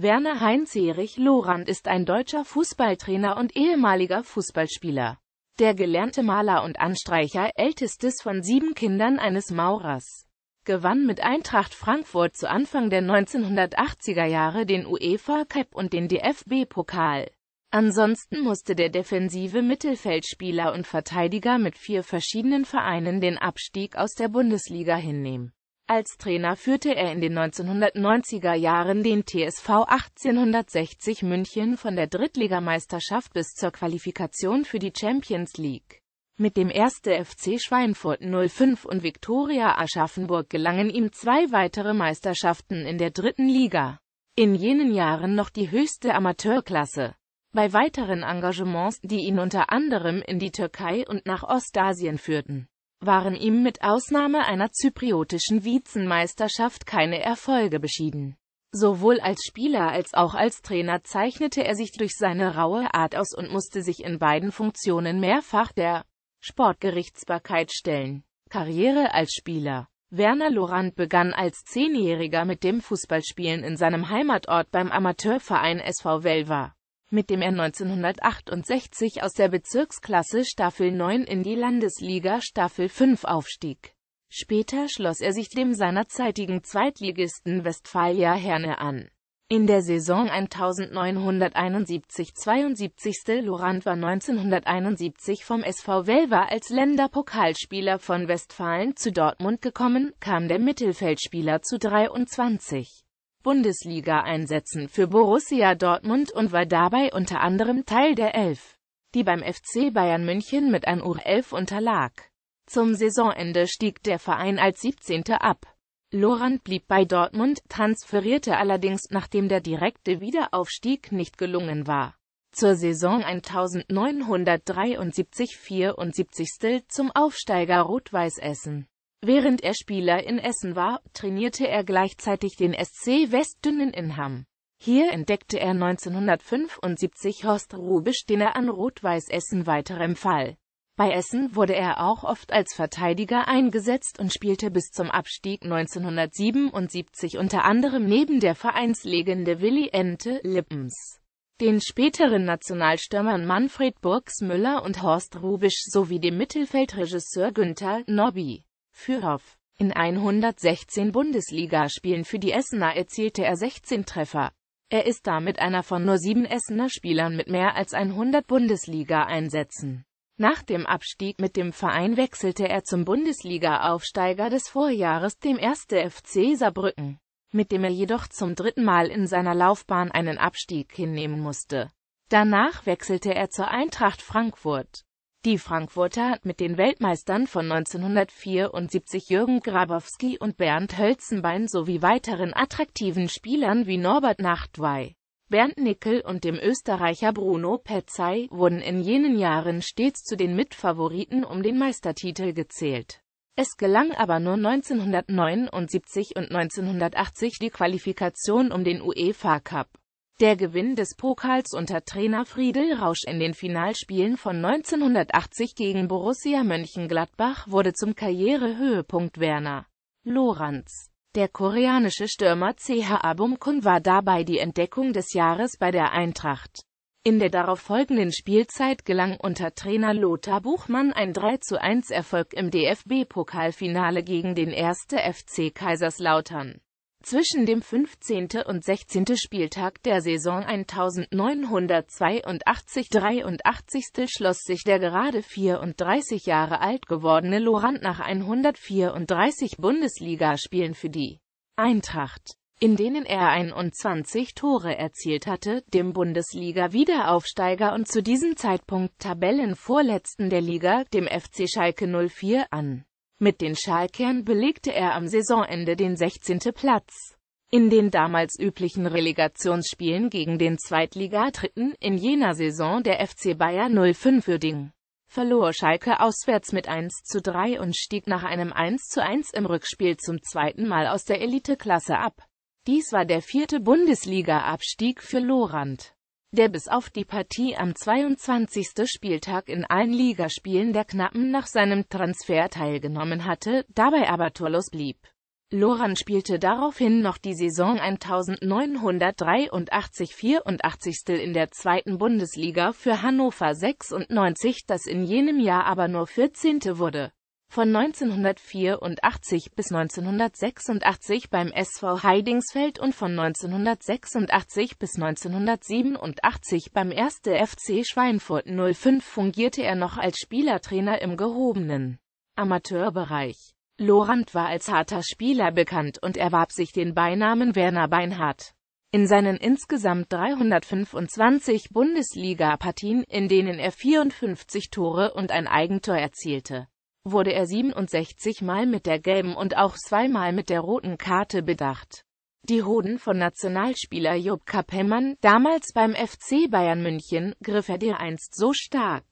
Werner Heinz-Erich Lorand ist ein deutscher Fußballtrainer und ehemaliger Fußballspieler. Der gelernte Maler und Anstreicher, ältestes von sieben Kindern eines Maurers, gewann mit Eintracht Frankfurt zu Anfang der 1980er Jahre den UEFA Cup und den DFB-Pokal. Ansonsten musste der defensive Mittelfeldspieler und Verteidiger mit vier verschiedenen Vereinen den Abstieg aus der Bundesliga hinnehmen. Als Trainer führte er in den 1990er Jahren den TSV 1860 München von der Drittligameisterschaft bis zur Qualifikation für die Champions League. Mit dem 1. FC Schweinfurt 05 und Viktoria Aschaffenburg gelangen ihm zwei weitere Meisterschaften in der dritten Liga. In jenen Jahren noch die höchste Amateurklasse. Bei weiteren Engagements, die ihn unter anderem in die Türkei und nach Ostasien führten waren ihm mit Ausnahme einer zypriotischen Vizenmeisterschaft keine Erfolge beschieden. Sowohl als Spieler als auch als Trainer zeichnete er sich durch seine raue Art aus und musste sich in beiden Funktionen mehrfach der Sportgerichtsbarkeit stellen. Karriere als Spieler Werner Lorand begann als Zehnjähriger mit dem Fußballspielen in seinem Heimatort beim Amateurverein SV Velva mit dem er 1968 aus der Bezirksklasse Staffel 9 in die Landesliga Staffel 5 aufstieg. Später schloss er sich dem seinerzeitigen Zweitligisten Westfalia Herne an. In der Saison 1971-72. Lorand war 1971 vom SV Velver als Länderpokalspieler von Westfalen zu Dortmund gekommen, kam der Mittelfeldspieler zu 23. Bundesliga-Einsätzen für Borussia Dortmund und war dabei unter anderem Teil der Elf, die beim FC Bayern München mit an Uhr 11 unterlag. Zum Saisonende stieg der Verein als 17. ab. Lorand blieb bei Dortmund, transferierte allerdings, nachdem der direkte Wiederaufstieg nicht gelungen war. Zur Saison 1973-74 zum Aufsteiger Rot-Weiß Essen. Während er Spieler in Essen war, trainierte er gleichzeitig den SC Westdünnen in Hamm. Hier entdeckte er 1975 Horst Rubisch, den er an Rot-Weiß Essen weiterem Fall. Bei Essen wurde er auch oft als Verteidiger eingesetzt und spielte bis zum Abstieg 1977 unter anderem neben der Vereinslegende Willi Ente Lippens, den späteren Nationalstürmern Manfred Burgs Müller und Horst Rubisch sowie dem Mittelfeldregisseur Günther Nobby. Fürhoff. In 116 Bundesligaspielen für die Essener erzielte er 16 Treffer. Er ist damit einer von nur sieben Essener Spielern mit mehr als 100 Bundesliga-Einsätzen. Nach dem Abstieg mit dem Verein wechselte er zum Bundesliga-Aufsteiger des Vorjahres, dem 1. FC Saarbrücken, mit dem er jedoch zum dritten Mal in seiner Laufbahn einen Abstieg hinnehmen musste. Danach wechselte er zur Eintracht Frankfurt. Die Frankfurter mit den Weltmeistern von 1974 Jürgen Grabowski und Bernd Hölzenbein sowie weiteren attraktiven Spielern wie Norbert Nachtwey, Bernd Nickel und dem Österreicher Bruno Petzey wurden in jenen Jahren stets zu den Mitfavoriten um den Meistertitel gezählt. Es gelang aber nur 1979 und 1980 die Qualifikation um den UEFA Cup. Der Gewinn des Pokals unter Trainer Friedel Rausch in den Finalspielen von 1980 gegen Borussia Mönchengladbach wurde zum Karrierehöhepunkt Werner Lorenz. Der koreanische Stürmer CH Kun war dabei die Entdeckung des Jahres bei der Eintracht. In der darauffolgenden Spielzeit gelang unter Trainer Lothar Buchmann ein 3 zu 1 Erfolg im DFB-Pokalfinale gegen den 1. FC Kaiserslautern. Zwischen dem 15. und 16. Spieltag der Saison 1982-83 schloss sich der gerade 34 Jahre alt gewordene Lorant nach 134 Bundesligaspielen für die Eintracht, in denen er 21 Tore erzielt hatte, dem Bundesliga-Wiederaufsteiger und zu diesem Zeitpunkt Tabellenvorletzten der Liga, dem FC Schalke 04, an mit den Schalkern belegte er am Saisonende den 16. Platz. In den damals üblichen Relegationsspielen gegen den Zweitligadritten in jener Saison der FC Bayer 05 Würding verlor Schalke auswärts mit 1 zu 3 und stieg nach einem 1 zu 1 im Rückspiel zum zweiten Mal aus der Eliteklasse ab. Dies war der vierte Bundesliga-Abstieg für Lorand der bis auf die Partie am 22. Spieltag in allen Ligaspielen der Knappen nach seinem Transfer teilgenommen hatte, dabei aber torlos blieb. Loran spielte daraufhin noch die Saison 1983-84 in der zweiten Bundesliga für Hannover 96, das in jenem Jahr aber nur 14. wurde von 1984 bis 1986 beim SV Heidingsfeld und von 1986 bis 1987 beim 1. FC Schweinfurt 05 fungierte er noch als Spielertrainer im gehobenen Amateurbereich. Lorand war als harter Spieler bekannt und erwarb sich den Beinamen Werner Beinhardt. In seinen insgesamt 325 Bundesliga-Partien, in denen er 54 Tore und ein Eigentor erzielte, wurde er 67 Mal mit der gelben und auch zweimal mit der roten Karte bedacht. Die Hoden von Nationalspieler Job Kapellmann, damals beim FC Bayern München, griff er dereinst so stark,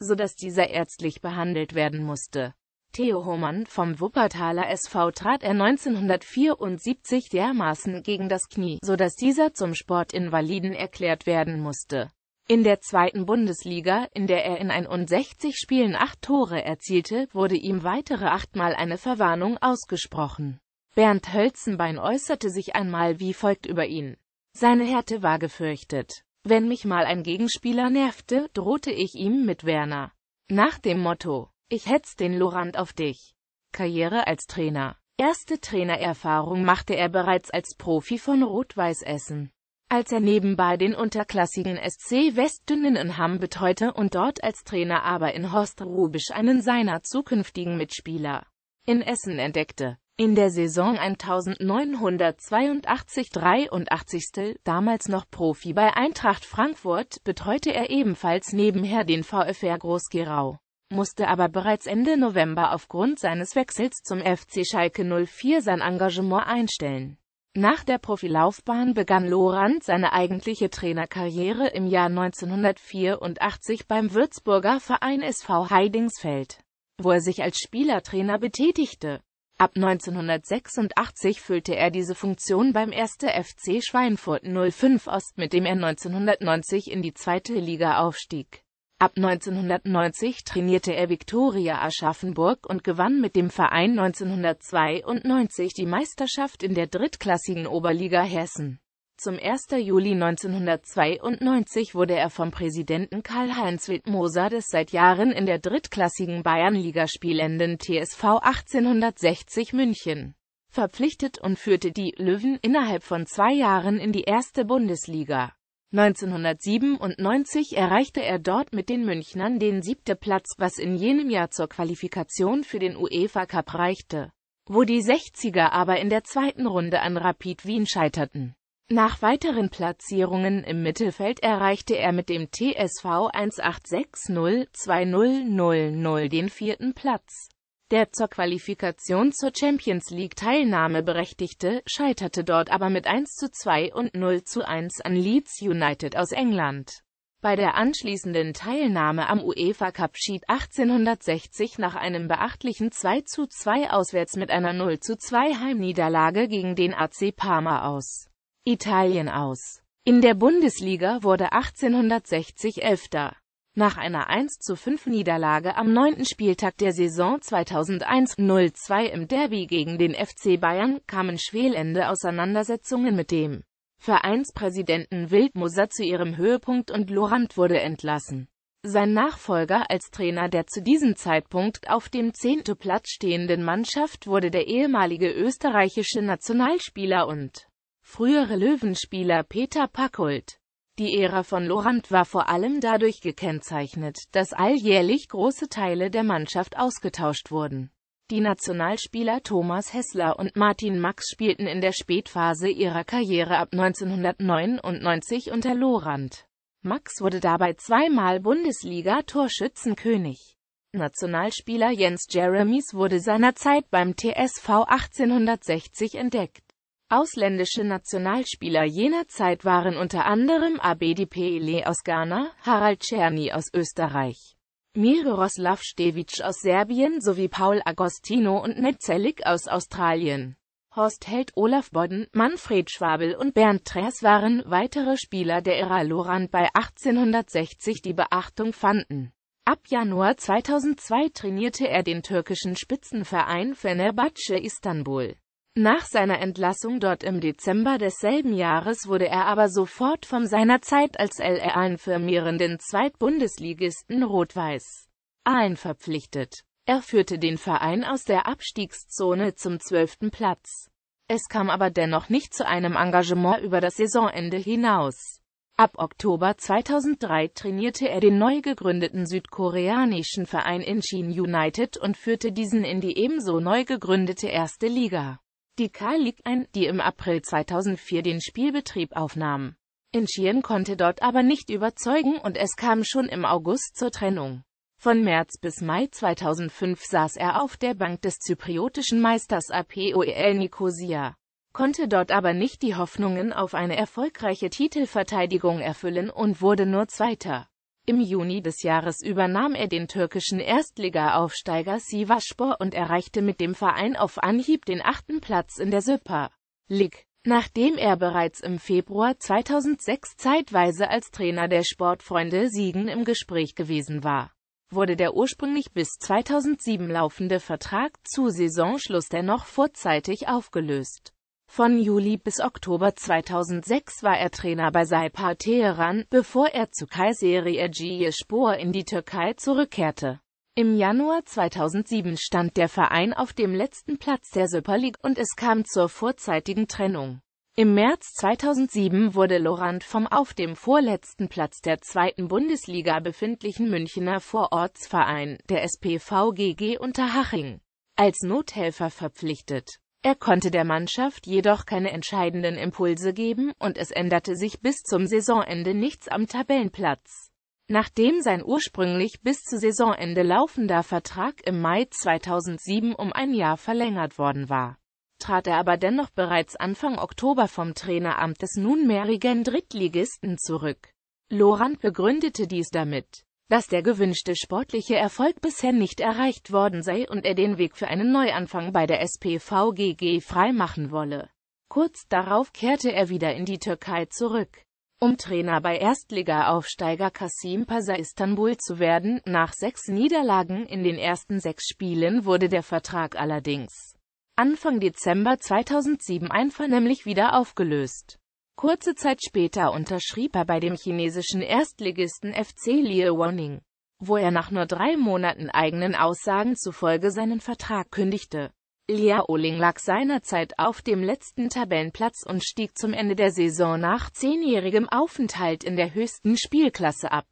sodass dieser ärztlich behandelt werden musste. Theo Hohmann vom Wuppertaler SV trat er 1974 dermaßen gegen das Knie, sodass dieser zum Sportinvaliden erklärt werden musste. In der zweiten Bundesliga, in der er in 61 Spielen acht Tore erzielte, wurde ihm weitere achtmal eine Verwarnung ausgesprochen. Bernd Hölzenbein äußerte sich einmal wie folgt über ihn. Seine Härte war gefürchtet. Wenn mich mal ein Gegenspieler nervte, drohte ich ihm mit Werner. Nach dem Motto, ich hetz den Lorand auf dich. Karriere als Trainer. Erste Trainererfahrung machte er bereits als Profi von Rot-Weiß Essen als er nebenbei den unterklassigen SC Westdünnen in Hamm betreute und dort als Trainer aber in Horst Rubisch einen seiner zukünftigen Mitspieler in Essen entdeckte. In der Saison 1982-83, damals noch Profi bei Eintracht Frankfurt, betreute er ebenfalls nebenher den VfR Groß-Gerau, musste aber bereits Ende November aufgrund seines Wechsels zum FC Schalke 04 sein Engagement einstellen. Nach der Profilaufbahn begann Lorand seine eigentliche Trainerkarriere im Jahr 1984 beim Würzburger Verein SV Heidingsfeld, wo er sich als Spielertrainer betätigte. Ab 1986 füllte er diese Funktion beim 1. FC Schweinfurt 05 Ost, mit dem er 1990 in die zweite Liga aufstieg. Ab 1990 trainierte er Viktoria Aschaffenburg und gewann mit dem Verein 1992 die Meisterschaft in der drittklassigen Oberliga Hessen. Zum 1. Juli 1992 wurde er vom Präsidenten Karl-Heinz Wildmoser des seit Jahren in der drittklassigen Bayernliga spielenden TSV 1860 München verpflichtet und führte die Löwen innerhalb von zwei Jahren in die erste Bundesliga. 1997 erreichte er dort mit den Münchnern den siebten Platz, was in jenem Jahr zur Qualifikation für den UEFA Cup reichte, wo die 60er aber in der zweiten Runde an Rapid Wien scheiterten. Nach weiteren Platzierungen im Mittelfeld erreichte er mit dem TSV 1860 2000 den vierten Platz der zur Qualifikation zur Champions League-Teilnahme berechtigte, scheiterte dort aber mit 1 zu 2 und 0 zu 1 an Leeds United aus England. Bei der anschließenden Teilnahme am UEFA Cup schied 1860 nach einem beachtlichen 2 zu 2 auswärts mit einer 0 zu 2 Heimniederlage gegen den AC Parma aus Italien aus. In der Bundesliga wurde 1860 Elfter. Nach einer 1-5-Niederlage zu am neunten Spieltag der Saison 2001-02 im Derby gegen den FC Bayern kamen schwelende Auseinandersetzungen mit dem Vereinspräsidenten Wildmoser zu ihrem Höhepunkt und Lorand wurde entlassen. Sein Nachfolger als Trainer der zu diesem Zeitpunkt auf dem zehnten Platz stehenden Mannschaft wurde der ehemalige österreichische Nationalspieler und frühere Löwenspieler Peter Packold. Die Ära von Laurent war vor allem dadurch gekennzeichnet, dass alljährlich große Teile der Mannschaft ausgetauscht wurden. Die Nationalspieler Thomas Hessler und Martin Max spielten in der Spätphase ihrer Karriere ab 1999 unter Laurent. Max wurde dabei zweimal Bundesliga-Torschützenkönig. Nationalspieler Jens Jeremies wurde seinerzeit beim TSV 1860 entdeckt. Ausländische Nationalspieler jener Zeit waren unter anderem Abedi Pele aus Ghana, Harald Czerny aus Österreich, Miroslav Stevic aus Serbien sowie Paul Agostino und Ned Zelig aus Australien. Horst Held, Olaf Bodden, Manfred Schwabel und Bernd Trers waren weitere Spieler der Ära Lorand bei 1860 die Beachtung fanden. Ab Januar 2002 trainierte er den türkischen Spitzenverein Fenerbahce Istanbul. Nach seiner Entlassung dort im Dezember desselben Jahres wurde er aber sofort von seiner Zeit als LR firmierenden Zweitbundesligisten Rot-Weiß Aalen verpflichtet. Er führte den Verein aus der Abstiegszone zum zwölften Platz. Es kam aber dennoch nicht zu einem Engagement über das Saisonende hinaus. Ab Oktober 2003 trainierte er den neu gegründeten südkoreanischen Verein Incheon United und führte diesen in die ebenso neu gegründete erste Liga die Karl league ein, die im April 2004 den Spielbetrieb aufnahm. Incheon konnte dort aber nicht überzeugen und es kam schon im August zur Trennung. Von März bis Mai 2005 saß er auf der Bank des zypriotischen Meisters APOEL Nicosia, konnte dort aber nicht die Hoffnungen auf eine erfolgreiche Titelverteidigung erfüllen und wurde nur Zweiter. Im Juni des Jahres übernahm er den türkischen Erstligaaufsteiger Sivasspor und erreichte mit dem Verein auf Anhieb den achten Platz in der Süper League. Nachdem er bereits im Februar 2006 zeitweise als Trainer der Sportfreunde Siegen im Gespräch gewesen war, wurde der ursprünglich bis 2007 laufende Vertrag zu Saisonschluss dennoch vorzeitig aufgelöst. Von Juli bis Oktober 2006 war er Trainer bei Saipar Teheran, bevor er zu Kayseri Erciyesspor in die Türkei zurückkehrte. Im Januar 2007 stand der Verein auf dem letzten Platz der Super League und es kam zur vorzeitigen Trennung. Im März 2007 wurde Lorand vom auf dem vorletzten Platz der zweiten Bundesliga befindlichen Münchner Vorortsverein, der SPVGG Unterhaching, als Nothelfer verpflichtet. Er konnte der Mannschaft jedoch keine entscheidenden Impulse geben und es änderte sich bis zum Saisonende nichts am Tabellenplatz. Nachdem sein ursprünglich bis zu Saisonende laufender Vertrag im Mai 2007 um ein Jahr verlängert worden war, trat er aber dennoch bereits Anfang Oktober vom Traineramt des nunmehrigen Drittligisten zurück. Lorand begründete dies damit, dass der gewünschte sportliche Erfolg bisher nicht erreicht worden sei und er den Weg für einen Neuanfang bei der SPVGG freimachen wolle. Kurz darauf kehrte er wieder in die Türkei zurück, um Trainer bei Erstliga-Aufsteiger Kasim Pasa Istanbul zu werden. Nach sechs Niederlagen in den ersten sechs Spielen wurde der Vertrag allerdings Anfang Dezember 2007 einvernehmlich wieder aufgelöst. Kurze Zeit später unterschrieb er bei dem chinesischen Erstligisten FC Wanning, wo er nach nur drei Monaten eigenen Aussagen zufolge seinen Vertrag kündigte. Lia Oling lag seinerzeit auf dem letzten Tabellenplatz und stieg zum Ende der Saison nach zehnjährigem Aufenthalt in der höchsten Spielklasse ab.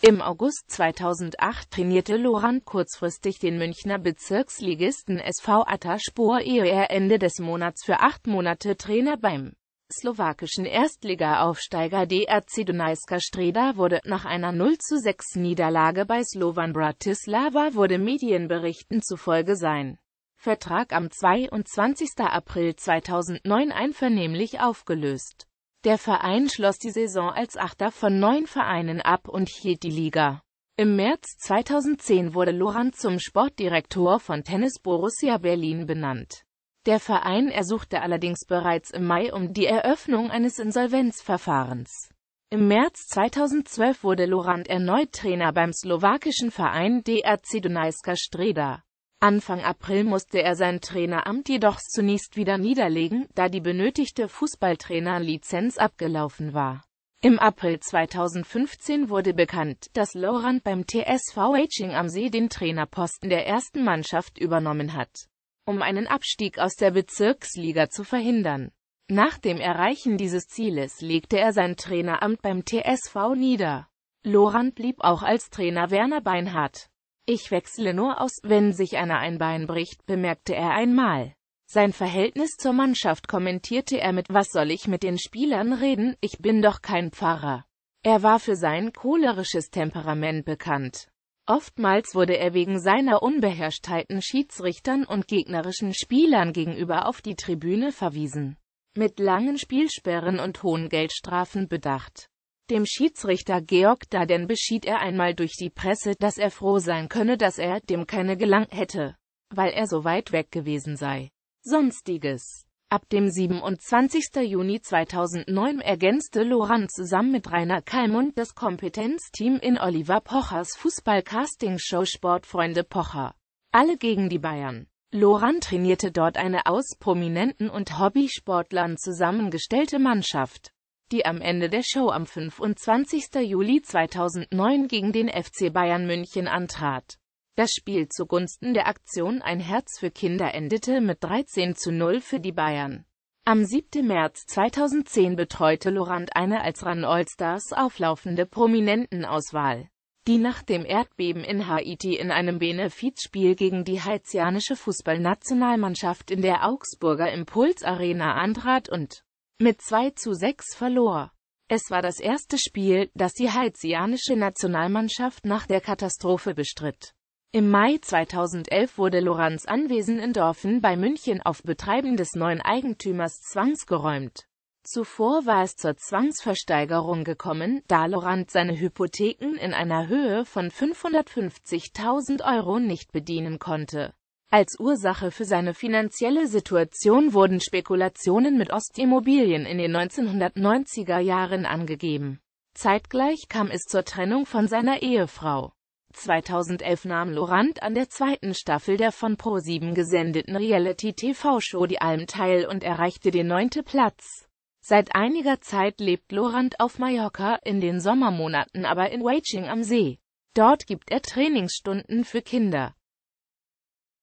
Im August 2008 trainierte Loran kurzfristig den Münchner Bezirksligisten SV Atta Spur, ehe er Ende des Monats für acht Monate Trainer beim slowakischen Erstliga-Aufsteiger DRC Dunajska Streda wurde, nach einer 06 Niederlage bei Slovan Bratislava wurde Medienberichten zufolge sein Vertrag am 22. April 2009 einvernehmlich aufgelöst. Der Verein schloss die Saison als Achter von neun Vereinen ab und hielt die Liga. Im März 2010 wurde Loran zum Sportdirektor von Tennis Borussia Berlin benannt. Der Verein ersuchte allerdings bereits im Mai um die Eröffnung eines Insolvenzverfahrens. Im März 2012 wurde Lorand erneut Trainer beim slowakischen Verein DRC Dunajska Streda. Anfang April musste er sein Traineramt jedoch zunächst wieder niederlegen, da die benötigte Fußballtrainerlizenz abgelaufen war. Im April 2015 wurde bekannt, dass Lorand beim TSV Haching am See den Trainerposten der ersten Mannschaft übernommen hat um einen Abstieg aus der Bezirksliga zu verhindern. Nach dem Erreichen dieses Zieles legte er sein Traineramt beim TSV nieder. Lorand blieb auch als Trainer Werner Beinhardt. Ich wechsle nur aus, wenn sich einer ein Bein bricht, bemerkte er einmal. Sein Verhältnis zur Mannschaft kommentierte er mit Was soll ich mit den Spielern reden, ich bin doch kein Pfarrer. Er war für sein cholerisches Temperament bekannt. Oftmals wurde er wegen seiner Unbeherrschtheiten Schiedsrichtern und gegnerischen Spielern gegenüber auf die Tribüne verwiesen. Mit langen Spielsperren und hohen Geldstrafen bedacht. Dem Schiedsrichter Georg Darden beschied er einmal durch die Presse, dass er froh sein könne, dass er dem keine gelangt hätte, weil er so weit weg gewesen sei. Sonstiges Ab dem 27. Juni 2009 ergänzte Laurent zusammen mit Rainer Kalmund das Kompetenzteam in Oliver Pochers Fußball-Casting-Show Sportfreunde Pocher. Alle gegen die Bayern. Laurent trainierte dort eine aus Prominenten und Hobbysportlern zusammengestellte Mannschaft, die am Ende der Show am 25. Juli 2009 gegen den FC Bayern München antrat. Das Spiel zugunsten der Aktion Ein Herz für Kinder endete mit 13 zu 0 für die Bayern. Am 7. März 2010 betreute Laurent eine als Run All-Stars auflaufende Prominentenauswahl, die nach dem Erdbeben in Haiti in einem Benefizspiel gegen die haitianische Fußballnationalmannschaft in der Augsburger Impuls Arena antrat und mit 2 zu 6 verlor. Es war das erste Spiel, das die haitianische Nationalmannschaft nach der Katastrophe bestritt. Im Mai 2011 wurde Lorenz Anwesen in Dorfen bei München auf Betreiben des neuen Eigentümers zwangsgeräumt. Zuvor war es zur Zwangsversteigerung gekommen, da Lorand seine Hypotheken in einer Höhe von 550.000 Euro nicht bedienen konnte. Als Ursache für seine finanzielle Situation wurden Spekulationen mit Ostimmobilien in den 1990er Jahren angegeben. Zeitgleich kam es zur Trennung von seiner Ehefrau. 2011 nahm Laurent an der zweiten Staffel der von ProSieben gesendeten Reality-TV-Show Die Alm teil und erreichte den neunte Platz. Seit einiger Zeit lebt Laurent auf Mallorca, in den Sommermonaten aber in Waiching am See. Dort gibt er Trainingsstunden für Kinder.